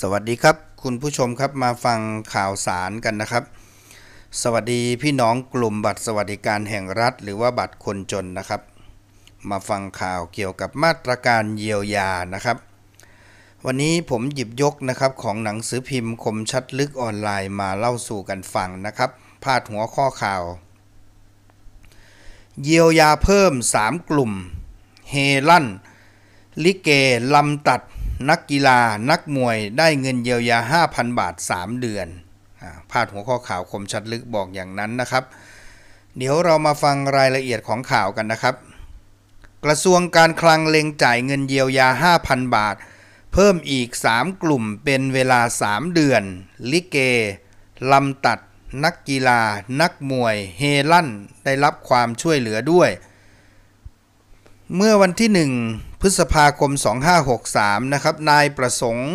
สวัสดีครับ คุณผู้ชมครับมาฟังข่าวสารกันนะครับ สวัสดีพี่น้องกลุ่มบัตรสวัสดิการแห่งรัฐ หรือว่าบัตรคนจนนะครับ มาฟังข่าวเกี่ยวกับมาตรการเยียวยานะครับ วันนี้ผมหยิบยกนะครับของหนังสือพิมพ์คมชัดลึกออนไลน์มาเล่าสู่กันฟังนะครับพาดหัวข้อข่าว เยียวยาเพิ่ม 3 กลุ่ม เฮลั่นลิเกลำตัดนักกีฬานักมวยได้เงินเยียวยา 5,000 บาท 3 เดือนพาดหัวข้อข่าวคมชัดลึกบอกอย่างนั้นนะครับ เดี๋ยวเรามาฟังรายละเอียดของข่าวกันนะครับ กระทรวงการคลังเล็งจ่ายเงินเยียวยา 5,000 บาท เพิ่มอีก 3 กลุ่มเป็นเวลา 3 เดือน ลิเก ลำตัด นักกีฬา นักมวย เฮลั่น ได้รับความช่วยเหลือด้วยเมื่อวันที่ 1 พฤษภาคม 2563นะครับนายประสงค์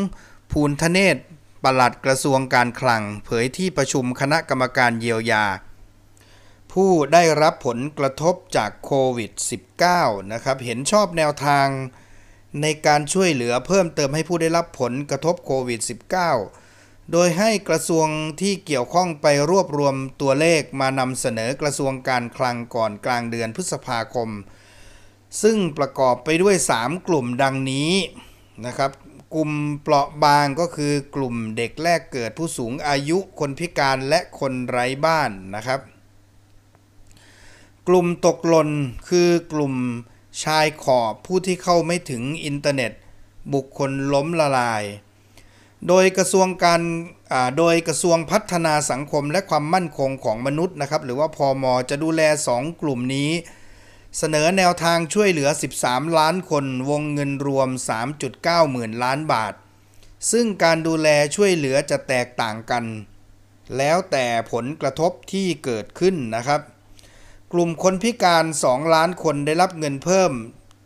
ภูลทเนศ ปลัดกระทรวงการคลัง เผยที่ประชุมคณะกรรมการเยียวยาผู้ได้รับผลกระทบจากโควิด -19 นะครับเห็นชอบแนวทางในการช่วยเหลือเพิ่มเติมให้ผู้ได้รับผลกระทบโควิด -19 โดยให้กระทรวงที่เกี่ยวข้องไปรวบรวมตัวเลขมานำเสนอกระทรวงการคลังก่อนกลางเดือนพฤษภาคมซึ่งประกอบไปด้วย 3 กลุ่มดังนี้นะครับ กลุ่มเปราะบางก็คือ กลุ่มเด็กแรกเกิดผู้สูงอายุคนพิการและคนไร้บ้านนะครับ กลุ่มตกหล่นคือกลุ่มชายขอบ ผู้ที่เข้าไม่ถึงอินเทอร์เน็ต บุคคลล้มละลาย โดยกระทรวงการโดยกระทรวงพัฒนาสังคมและความมั่นคงของมนุษย์นะครับหรือว่าพอมอจะดูแล 2 กลุ่มนี้เสนอแนวทางช่วยเหลือ 13 ล้านคน วงเงินรวม 3.9 หมื่นล้านบาท ซึ่งการดูแลช่วยเหลือจะแตกต่างกัน แล้วแต่ผลกระทบที่เกิดขึ้นนะครับ กลุ่มคนพิการ 2 ล้านคนได้รับเงินเพิ่ม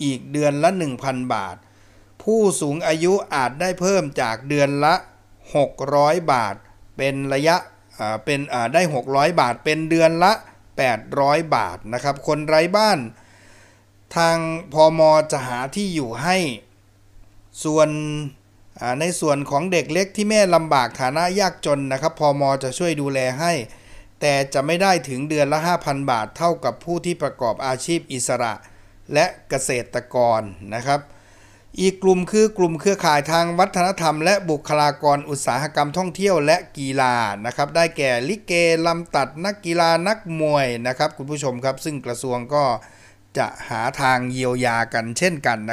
อีกเดือนละ 1,000 บาท ผู้สูงอายุอาจได้เพิ่มจากเดือนละ 600 บาท เป็นระยะเป็นได้ 600 บาทเป็นเดือนละ800 บาท นะครับ คนไร้บ้าน ทางพอมอจะหาที่อยู่ให้ ส่วนในส่วนของเด็กเล็กที่แม่ลำบากฐานะยากจนนะครับ พอมอจะช่วยดูแลให้ แต่จะไม่ได้ถึงเดือนละ 5,000 บาทเท่ากับผู้ที่ประกอบอาชีพอิสระและเกษตรกรนะครับอีกกลุ่มคือกลุ่มเครือข่ายทางวัฒนธรรมและบุคลากรอุตสาหกรรมท่องเที่ยวและกีฬานะครับ ได้แก่ลิเกลำตัดนักกีฬานักมวยนะครับคุณผู้ชมครับซึ่งกระทรวงก็จะหาทางเยียวยากันเช่นกันนะ